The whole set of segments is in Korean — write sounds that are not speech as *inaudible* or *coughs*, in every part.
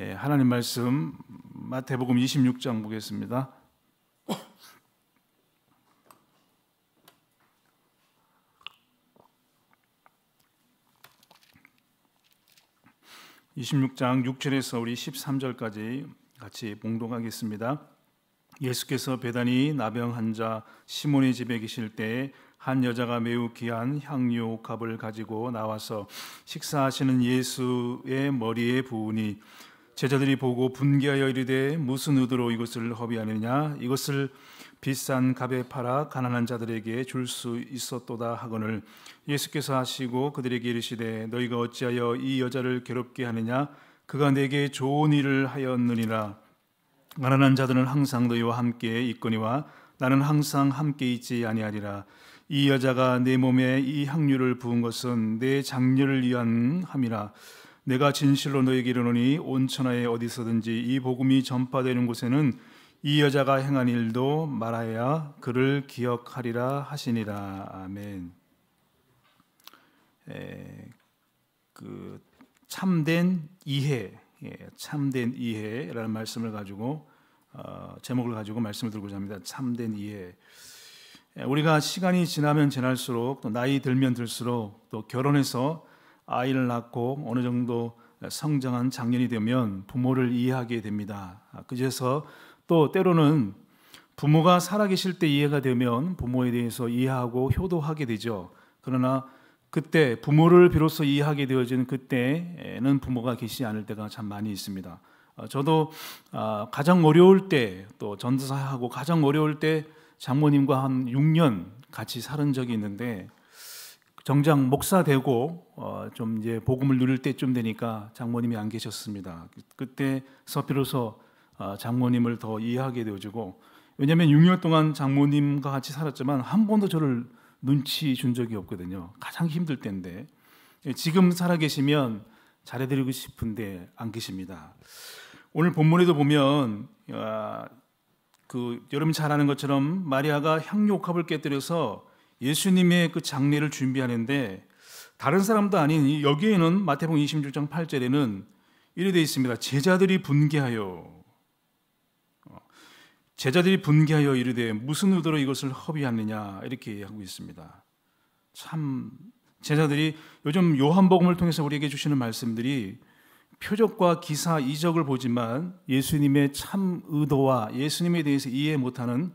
예, 하나님 말씀 마태복음 26장 보겠습니다. (26장 6절에서) 우리 (13절까지) 같이 봉독하겠습니다 예수께서 배단이 나병 환자 시몬의 집에 계실 때에 한 여자가 매우 귀한 향료 옥합을 가지고 나와서 식사하시는 예수의 머리에 부으니 제자들이 보고 분개하여 이르되 무슨 의도로 이것을 허비하느냐 이것을 비싼 값에 팔아 가난한 자들에게 줄 수 있었도다 하거늘 예수께서 하시고 그들에게 이르시되 너희가 어찌하여 이 여자를 괴롭게 하느냐 그가 내게 좋은 일을 하였느니라 가난한 자들은 항상 너희와 함께 있거니와 나는 항상 함께 있지 아니하리라 이 여자가 내 몸에 이 향유를 부은 것은 내 장녀를 위한 함이라 내가 진실로 너에게 희 이르노니 온 천하에 어디서든지 이 복음이 전파되는 곳에는 이 여자가 행한 일도 말하여 그를 기억하리라 하시니라 아멘. 에, 그 참된 이해, 예, 참된 이해라는 말씀을 가지고 어, 제목을 가지고 말씀을 드리고자 합니다. 참된 이해. 에, 우리가 시간이 지나면 지날수록 또 나이 들면 들수록 또 결혼해서 아이를 낳고 어느 정도 성장한 장년이 되면 부모를 이해하게 됩니다. 아, 그래서 또 때로는 부모가 살아계실 때 이해가 되면 부모에 대해서 이해하고 효도하게 되죠. 그러나 그때 부모를 비로소 이해하게 되어진 그때는 부모가 계시지 않을 때가 참 많이 있습니다. 어, 저도 아, 가장 어려울 때 또 전도사하고 가장 어려울 때 장모님과 한 6년 같이 살은 적이 있는데 정장 목사 되고 어, 좀 이제 복음을 누릴 때쯤 되니까 장모님이 안 계셨습니다. 그때서 비로서 어, 장모님을 더 이해하게 되어지고 왜냐하면 6년 동안 장모님과 같이 살았지만 한 번도 저를 눈치 준 적이 없거든요. 가장 힘들 때인데 예, 지금 살아계시면 잘해드리고 싶은데 안 계십니다. 오늘 본문에도 보면 아, 그 여러분 잘 아는 것처럼 마리아가 향유옥합을 깨뜨려서 예수님의 그 장례를 준비하는데 다른 사람도 아닌 여기에는 마태복음 26장 8절에는 이래 되어 있습니다. 제자들이 분개하여 어, 제자들이 분개하여 이르되 무슨 의도로 이것을 허비하느냐 이렇게 하고 있습니다. 참 제자들이 요즘 요한복음을 통해서 우리에게 주시는 말씀들이 표적과 기사 이적을 보지만 예수님의 참 의도와 예수님에 대해서 이해 못하는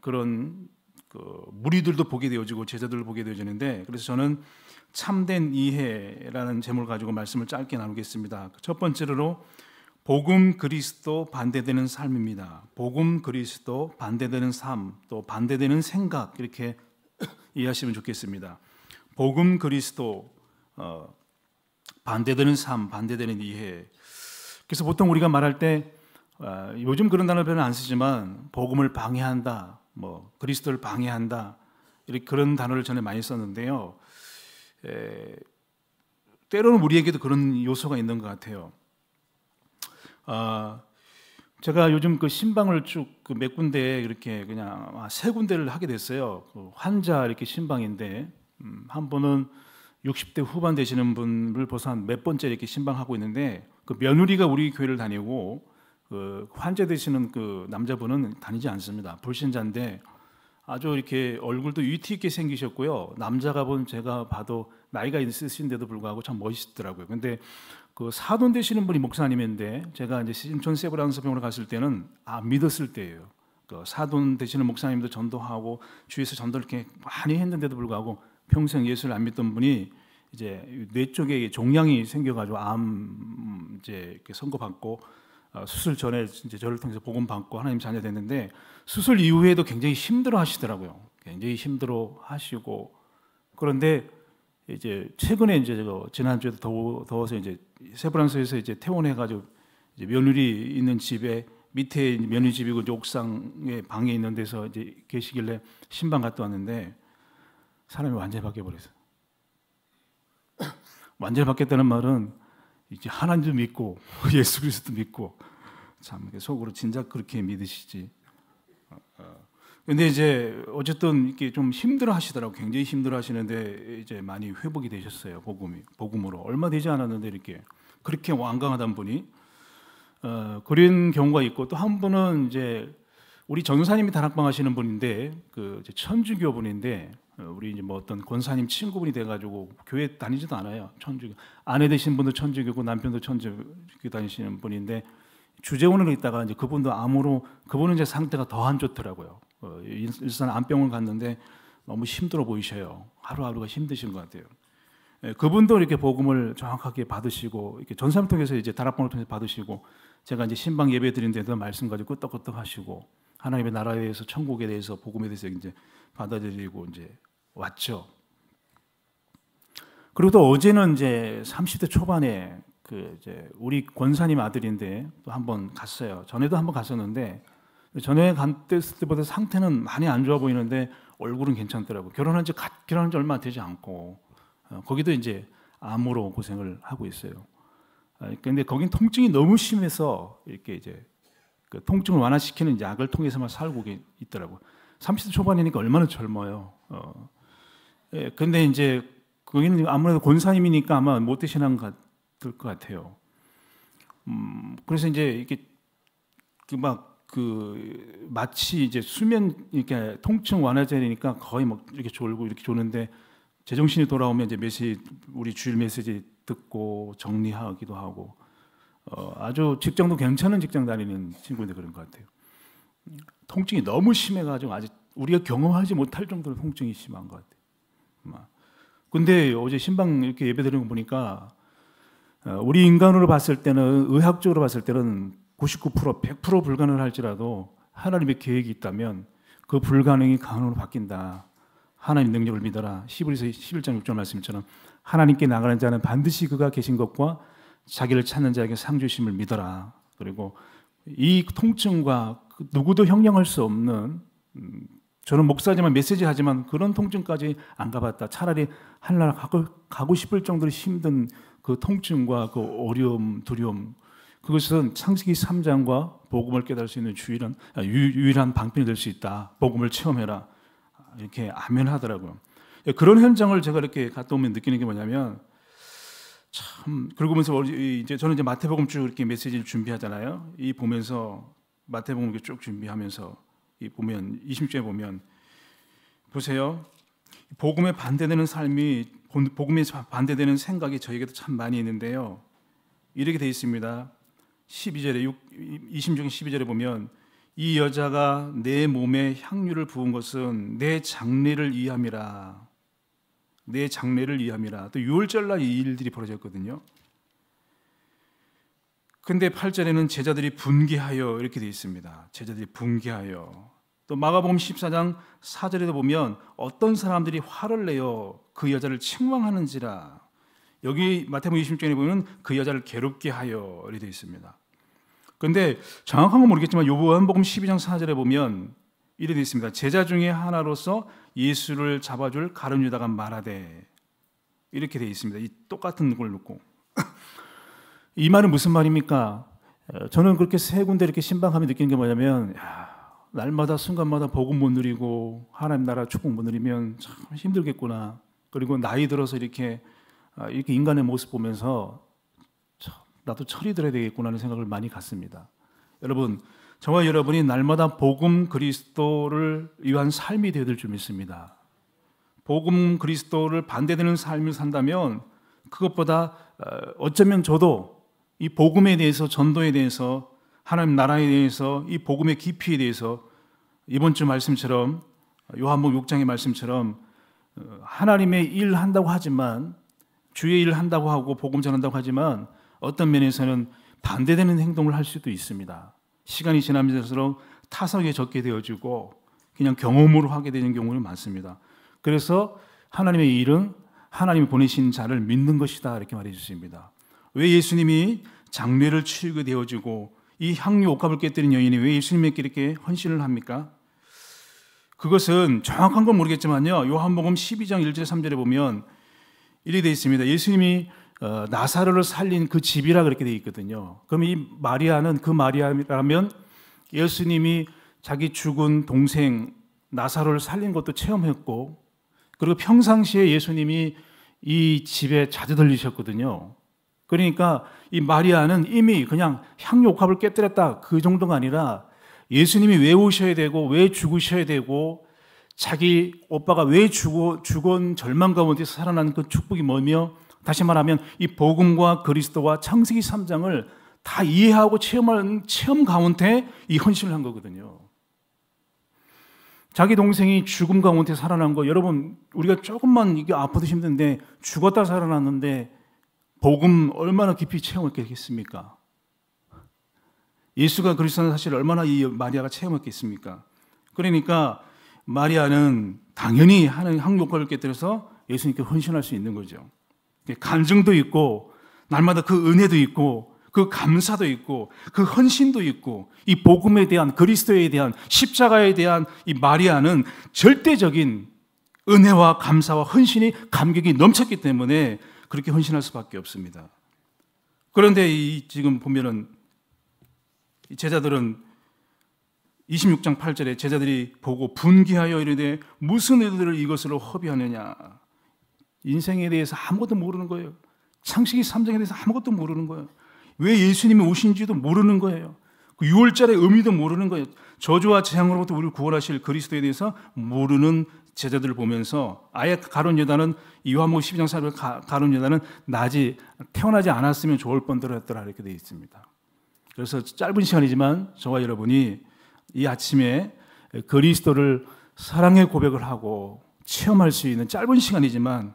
그런 그 무리들도 보게 되어지고 제자들도 보게 되어지는데 그래서 저는 참된 이해라는 제목을 가지고 말씀을 짧게 나누겠습니다. 첫 번째로 복음 그리스도 반대되는 삶입니다. 복음 그리스도 반대되는 삶, 또 반대되는 생각 이렇게 *clears throat* 이해하시면 좋겠습니다. 복음 그리스도 어, 반대되는 삶, 반대되는 이해. 그래서 보통 우리가 말할 때 어, 요즘 그런 단어 별로 안 쓰지만 복음을 방해한다, 뭐 그리스도를 방해한다 이렇게 그런 단어를 전에 많이 썼는데요. 에, 때로는 우리에게도 그런 요소가 있는 것 같아요. 아, 제가 요즘 그 신방을 쭉몇 그 군데 이렇게 그냥 아, 세 군데를 하게 됐어요. 그 환자 이렇게 신방인데 음, 한 번은 60대 후반 되시는 분을 벌써 한몇 번째 이렇게 신방하고 있는데 그 며느리가 우리 교회를 다니고 그 환자 되시는 그 남자분은 다니지 않습니다. 불신자인데 아주 이렇게 얼굴도 위트 있게 생기셨고요. 남자가 본 제가 봐도 나이가 있으신데도 불구하고 참 멋있더라고요. 근데 그 사돈 되시는 분이 목사님인데 제가 이제 신촌 세브란스 병원에 갔을 때는 아 믿었을 때예요. 그 사돈 되시는 목사님도 전도하고 주위에서 전도 이렇게 많이 했는데도 불구하고 평생 예수를 안 믿던 분이 이제 뇌 쪽에 종양이 생겨가지고 암 음, 이제 선고받고 어, 수술 전에 이제 저를 통해서 복음 받고 하나님 자녀 됐는데 수술 이후에도 굉장히 힘들어 하시더라고요. 굉장히 힘들어 하시고 그런데 이제 최근에 이제 제 지난주에도 더워, 더워서 이제 세브란스에서 이제 퇴원해 가지고 이제 며느리 있는 집에 밑에 며느리 집이고 옥상에 방에 있는 데서 이제 계시길래 신방 갔다 왔는데 사람이 완전히 바뀌어 버렸어요. *coughs* 완전히 바뀌었다는 말은 이제 하나님도 믿고 *laughs* 예수 그리스도 믿고 참 속으로 진작 그렇게 믿으시지. 어, 어. 근데 이제 어쨌든 이렇게 좀 힘들어 하시더라고 굉장히 힘들어 하시는데 이제 많이 회복이 되셨어요 복음이 복음으로 얼마 되지 않았는데 이렇게 그렇게 완강하단 분이 어, 그런 경우가 있고 또 한 분은 이제 우리 전사님이 다락방 하시는 분인데 그 천주교 분인데 어, 우리 이제 뭐 어떤 권사님 친구분이 돼가지고 교회 다니지도 않아요. 천주교 아내 되신 분도 천주교고 남편도 천주교 다니시는 분인데 주재원으로 있다가 이제 그분도 암으로 그분은 이제 상태가 더 안 좋더라고요. 어, 일산 암병원 갔는데 너무 힘들어 보이셔요. 하루하루가 힘드신 것 같아요. 예, 그분도 이렇게 복음을 정확하게 받으시고 이렇게 전삼 통해서 이제 다락방을 통해서 받으시고 제가 이제 신방 예배 드린 데도 말씀 가지고 끄떡끄떡 하시고 하나님의 나라에 대해서 천국에 대해서 복음에 대해서 이제 받아들이고 이제 왔죠. 그리고 또 어제는 이제 30대 초반에 그 이제 우리 권사님 아들인데 또한번 갔어요. 전에도 한번 갔었는데 전에 갔을 때보다 상태는 많이 안 좋아 보이는데 얼굴은 괜찮더라고. 결혼한 지갓 결혼한 지 얼마 되지 않고 어, 거기도 이제 암으로 고생을 하고 있어요. 어, 근데 거긴 통증이 너무 심해서 이렇게 이제 그 통증을 완화시키는 약을 통해서만 살고 있더라고. 30대 초반이니까 얼마나 젊어요. 어. 예, 근데 이제 거기는 아무래도 권사님이니까 아마 못 드시는 것 같을 것 같아요. 음, 그래서 이제 이렇게 막그 그 마치 이제 수면 이렇게 통증 완화제니까 거의 막 이렇게 졸고 이렇게 조는데 제정신이 돌아오면 이제 메시 우리 주일 메시지 듣고 정리하기도 하고 어, 아주 직장도 괜찮은 직장 다니는 친구인데 그런 것 같아요. 통증이 너무 심해가지고 아직 우리가 경험하지 못할 정도로 통증이 심한 것 같아요. 근데 어제 신방 이렇게 예배 드리는 거 보니까 어, 우리 인간으로 봤을 때는 의학적으로 봤을 때는 99% 100% 불가능할지라도 하나님의 계획이 있다면 그 불가능이 가능으로 바뀐다. 하나님 능력을 믿어라. 1 1서 11장 6절 말씀처럼 하나님께 나가는 자는 반드시 그가 계신 것과 자기를 찾는 자에게 상주심을 믿어라. 그리고 이 통증과 그 누구도 형용할 수 없는 음, 저는 목사지만 메시지 하지만 그런 통증까지 안 가봤다. 차라리 한나라 가고, 가고 싶을 정도로 힘든 그 통증과 그 어려움, 두려움. 그것은 창세기 3장과 복음을 깨달을 수 있는 주일은 아, 유일한 방편이 될 수 있다. 복음을 체험해라. 이렇게 아멘하더라고요. 예, 그런 현장을 제가 이렇게 갔다 오면 느끼는 게 뭐냐면 참 그러고면서 이제 저는 이제 마태복음 쭉 이렇게 메시지를 준비하잖아요. 이 보면서 마태복음 이쭉 준비하면서 보면 20절에 보면 보세요. 복음에 반대되는 삶이 복음에 반대되는 생각이 저에게도 참 많이 있는데요. 이렇게 돼 있습니다. 12절에 20중 12절에 보면 이 여자가 내 몸에 향유를 부은 것은 내 장례를 이함이라. 내 장례를 이함이라. 또 6월절 날이 일들이 벌어졌거든요. 근데 8절에는 제자들이 분개하여 이렇게 돼 있습니다. 제자들이 분개하여 또 마가복음 14장 4절에도 보면 어떤 사람들이 화를 내요 그 여자를 칭망하는지라 여기 마태복음 26장에 보면 그 여자를 괴롭게 하여 이렇게 되어 있습니다. 그런데 정확한 건 모르겠지만 요한복음 12장 4절에 보면 이래 되어 있습니다. 제자 중에 하나로서 예수를 잡아줄 가룟 유다가 말하되 이렇게 되어 있습니다. 이 똑같은 걸 놓고 *laughs* 이 말은 무슨 말입니까? 어, 저는 그렇게 세 군데 이렇게 신방하며 느끼는 게 뭐냐면 야, 날마다 순간마다 복음 못 누리고 하나님 나라 축복 못 누리면 참 힘들겠구나. 그리고 나이 들어서 이렇게 아, 이렇게 인간의 모습 보면서 나도 철이 들어야 되겠구나는 하 생각을 많이 갖습니다. 여러분, 저와 여러분이 날마다 복음 그리스도를 위한 삶이 되어야 될 줄 믿습니다. 복음 그리스도를 반대되는 삶을 산다면 그것보다 어, 어쩌면 저도 이 복음에 대해서 전도에 대해서 하나님 나라에 대해서 이 복음의 깊이에 대해서 이번 주 말씀처럼 요한복음 6장의 말씀처럼 어, 하나님의 일 한다고 하지만 주의 일 한다고 하고 복음 전한다고 하지만 어떤 면에서는 반대되는 행동을 할 수도 있습니다. 시간이 지나면서록 타성에 적게 되어지고 그냥 경험으로 하게 되는 경우는 많습니다. 그래서 하나님의 일은 하나님이 보내신 자를 믿는 것이다 이렇게 말해 주십니다. 왜 예수님이 장례를 치르게 되어지고 이 향유 옥합을 깨뜨린 여인이 왜 예수님에게 이렇게 헌신을 합니까? 그것은 정확한 건 모르겠지만요. 요한복음 12장 1절 3절에 보면 이렇게 되어 있습니다. 예수님이 어, 나사로를 살린 그 집이라 그렇게 되어 있거든요. 그럼 이 마리아는 그 마리아라면 예수님이 자기 죽은 동생 나사로를 살린 것도 체험했고 그리고 평상시에 예수님이 이 집에 자주 들리셨거든요. 그러니까 이 마리아는 이미 그냥 향욕합을 깨뜨렸다 그 정도가 아니라 예수님이 왜 오셔야 되고 왜 죽으셔야 되고 자기 오빠가 왜 죽어 죽은 절망 가운데 살아나는그 축복이 뭐며 다시 말하면 이 복음과 그리스도와 창세기 3장을 다 이해하고 체험한 체험 가운데 이 헌신을 한 거거든요. 자기 동생이 죽음 가운데 살아난 거 여러분 우리가 조금만 이게 아프도 힘든데 죽었다 살아났는데 복음 얼마나 깊이 체험했겠습니까? 예수가 그리스도는 사실 얼마나 이 마리아가 체험했겠습니까? 그러니까 마리아는 당연히 하나 항복과를 깨뜨려서 예수님께 헌신할 수 있는 거죠. 간증도 있고 날마다 그 은혜도 있고 그 감사도 있고 그 헌신도 있고 이 복음에 대한 그리스도에 대한 십자가에 대한 이 마리아는 절대적인 은혜와 감사와 헌신이 감격이 넘쳤기 때문에 그렇게 헌신할 수밖에 없습니다. 그런데 이 지금 보면은 제자들은 26장 8절에 제자들이 보고 분기하여 이르되 무슨 의도를 이것으로 허비하느냐. 인생에 대해서 아무것도 모르는 거예요. 창세기 3장에 대해서 아무것도 모르는 거예요. 왜 예수님이 오신지도 모르는 거예요. 그 6월절의 의미도 모르는 거예요. 저주와 재앙으로부터 우리를 구원하실 그리스도에 대해서 모르는 제자들을 보면서 아예 가론 유다는 이한모음 12장 4절 가론 유다는 낮이 태어나지 않았으면 좋을 뻔들었더라 이렇게 되어 있습니다. 그래서 짧은 시간이지만 저와 여러분이 이 아침에 그리스도를 사랑의 고백을 하고 체험할 수 있는 짧은 시간이지만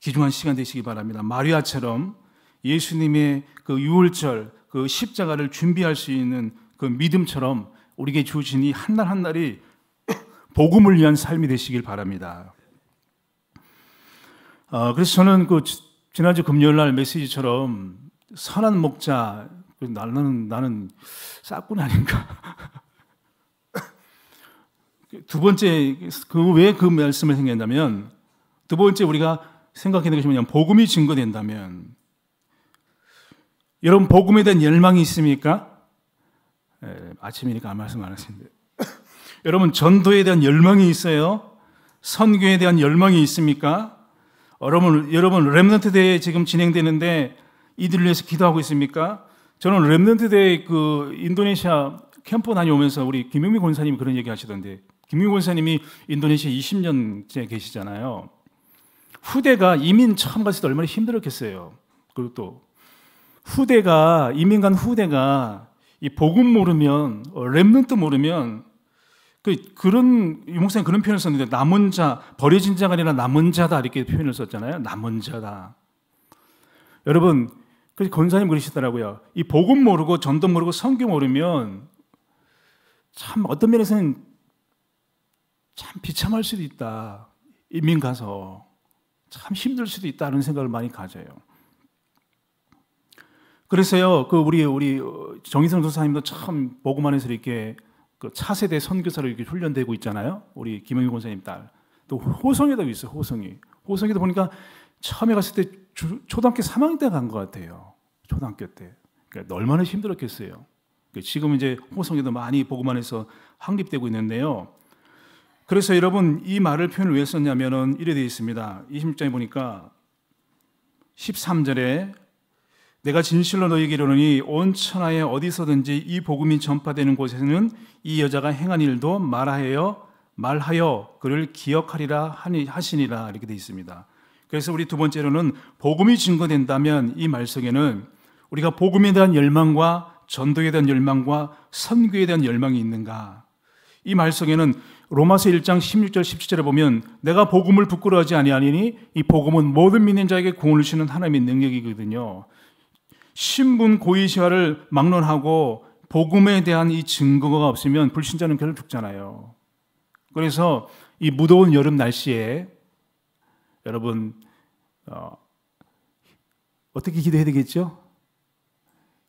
귀중한 시간 되시기 바랍니다. 마리아처럼 예수님의 그 유월절 그 십자가를 준비할 수 있는 그 믿음처럼 우리에게 주신 이 한 날 한 날이 복음을 위한 삶이 되시길 바랍니다. 어, 그래서 저는 그 지난주 금요일 날 메시지처럼 선한 목자 그 나는 나는 싹꾼 아닌가. *laughs* 두 번째 그 왜그 그 말씀을 생겼냐면 두 번째 우리가 생각해는 것면 복음이 증거된다면 여러분 복음에 대한 열망이 있습니까? 에, 예, 아침이니까 아 말씀 안 하시는데 여러분, 전도에 대한 열망이 있어요? 선교에 대한 열망이 있습니까? 여러분, 여러분, 랩넌트 대회 지금 진행되는데 이들 위해서 기도하고 있습니까? 저는 랩넌트 대회 그 인도네시아 캠프 다녀오면서 우리 김용미 권사님이 그런 얘기 하시던데 김용미 권사님이 인도네시아 20년째 계시잖아요. 후대가 이민 처음 갔을 때 얼마나 힘들었겠어요. 그리고 또 후대가 이민 간 후대가 이 복음 모르면 랩넌트 어, 모르면 그 그런 유목사님 그런 표현을 썼는데 남은 자 버려진 자가 아니라 남은 자다 이렇게 표현을 썼잖아요. 남은 자다. 여러분 그래서 권사님 그러시더라고요. 이 복음 모르고 전도 모르고 성경 모르면 참 어떤 면에서는 참 비참할 수도 있다. 이민 가서 참 힘들 수도 있다는 생각을 많이 가져요. 그래서요, 그 우리 우리 정희성 선사님도 참 복음 안에서 이렇게 그 차세대 선교사로 이렇게 훈련되고 있잖아요. 우리 김영희 권사님 딸. 또 호성에도 있어요. 호성이. 호성이도 보니까 처음에 갔을 때 주, 초등학교 3학년 때 간 것 같아요. 초등학교 때. 그러니까 얼마나 힘들었겠어요. 그러니까 지금 이제 호성에도 많이 보고만 해서 확립되고 있는데요. 그래서 여러분 이 말을 표현을 왜 썼냐면은 이래 되어 있습니다. 26장에 보니까 13절에 내가 진실로 너희에게 이르노니 온 천하에 어디서든지 이 복음이 전파되는 곳에는 이 여자가 행한 일도 말하여 말하여 그를 기억하리라 하니 하시니라 이렇게 돼 있습니다. 그래서 우리 두 번째로는 복음이 증거된다면 이 말 속에는 우리가 복음에 대한 열망과 전도에 대한 열망과 선교에 대한 열망이 있는가? 이 말 속에는 로마서 1장 16절 17절에 보면 내가 복음을 부끄러워하지 아니하니니 이 복음은 모든 믿는 자에게 구원을 주는 하나님의 능력이거든요. 신분 고의시화를 막론하고 복음에 대한 이 증거가 없으면 불신자는 결국 죽잖아요. 그래서 이 무더운 여름 날씨에 여러분 어, 어떻게 기도해야 되겠죠?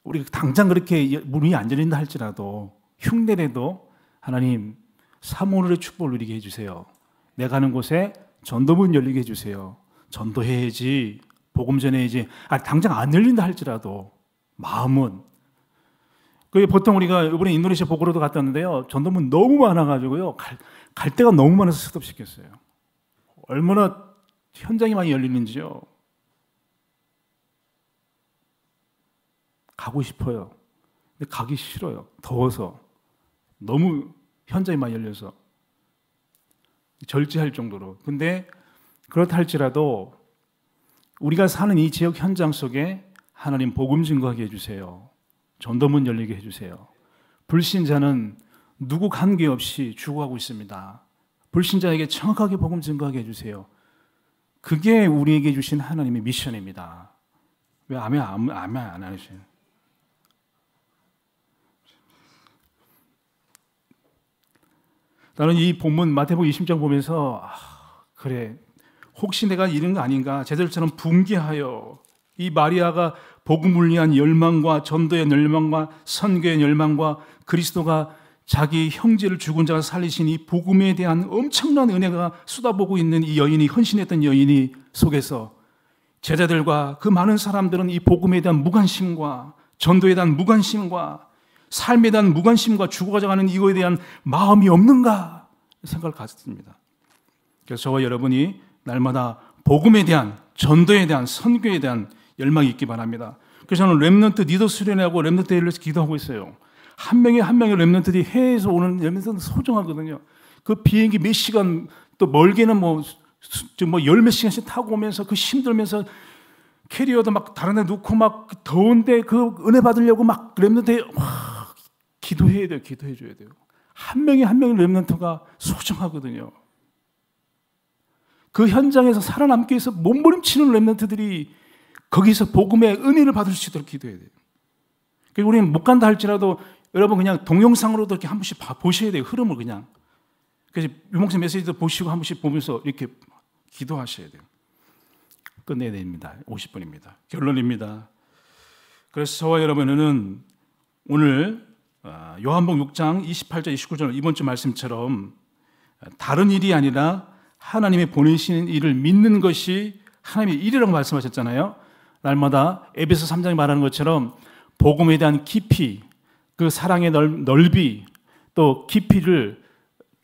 우리 당장 그렇게 문이 안 열린다 할지라도 흉내내도 하나님 사모늘의 축복을 누리게 해주세요. 내가 가는 곳에 전도문 열리게 해주세요. 전도해야지. 복음 전해야지. 아, 당장 안 열린다 할지라도 마음은 그 보통 우리가 이번에 인도네시아 보고로도 갔다 왔는데요. 전도문 너무 많아가지고요. 갈, 갈 데가 너무 많아서 스톱시켰어요. 얼마나 현장이 많이 열리는지요. 가고 싶어요. 근데 가기 싫어요. 더워서. 너무 현장이 많이 열려서. 절제할 정도로. 근데 그렇다 할지라도 우리가 사는 이 지역 현장 속에 하나님 복음 증거하게 해주세요. 전도문 열리게 해주세요. 불신자는 누구 관계없이 죽어가고 있습니다. 불신자에게 정확하게 복음 증거하게 해주세요. 그게 우리에게 주신 하나님의 미션입니다. 왜 아멘, 아멘, 아멘 안 하시는? 나는 이 본문 마태복 20장 보면서 아, 그래 혹시 내가 잃은 거 아닌가 제자들처럼 붕괴하여이 마리아가 복음을 위한 열망과 전도의 열망과 선교의 열망과 그리스도가 자기 형제를 죽은 자가 살리신이 복음에 대한 엄청난 은혜가 쏟아보고 있는 이 여인이 헌신했던 여인이 속에서 제자들과 그 많은 사람들은 이 복음에 대한 무관심과 전도에 대한 무관심과 삶에 대한 무관심과 죽어가져가는 이거에 대한 마음이 없는가 생각을 가졌습니다. 그래서 저와 여러분이 날마다 복음에 대한 전도에 대한 선교에 대한 열망이 있기 바랍니다. 그래서 저는 렘넌트 리더 수련회하고 렘넌트 일에서 기도하고 있어요. 한 명이 한 명의 렘넌트들이 해외에서 오는 렘넌트는 소중하거든요. 그 비행기 몇 시간 또 멀게는 뭐 뭐열 몇 시간씩 타고 오면서 그 힘들면서 캐리어도 막 다른 데 놓고 막 그 더운데 그 은혜 받으려고 막 렘넌트에 기도해야 돼요. 기도해 줘야 돼요. 한 명이 한 명의 렘넌트가 소중하거든요. 그 현장에서 살아남기 위해서 몸부림치는 렘넌트들이 거기서 복음의 은혜를 받을 수 있도록 기도해야 돼요. 그리고 그러니까 우리는 못 간다 할지라도 여러분 그냥 동영상으로도 이렇게 한 번씩 봐, 보셔야 돼요. 흐름을 그냥. 그래서 유목사 메시지도 보시고 한 번씩 보면서 이렇게 기도하셔야 돼요. 끝내야 됩니다. 50분입니다. 결론입니다. 그래서 저와 여러분은 오늘 아, 요한복 6장 28절 29절 이번 주 말씀처럼 다른 일이 아니라 하나님이 보내시는 일을 믿는 것이 하나님의 일이라고 말씀하셨잖아요. 날마다 에베소 3장이 말하는 것처럼 복음에 대한 깊이, 그 사랑의 넓이, 또 깊이를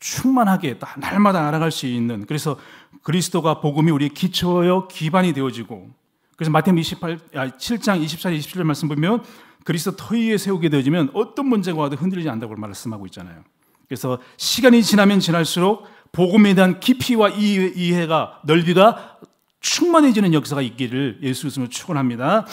충만하게 날마다 알아갈 수 있는 그래서 그리스도가 복음이 우리의 기초여 기반이 되어지고 그래서 마태음 28, 7장 2 4 27절 말씀 보면 그리스도 터위에 세우게 되어지면 어떤 문제가 와도 흔들리지 않다고 말씀하고 있잖아요. 그래서 시간이 지나면 지날수록 복음에 대한 깊이와 이해가 넓이가 충만해지는 역사가 있기를 예수 이름으로 축원합니다.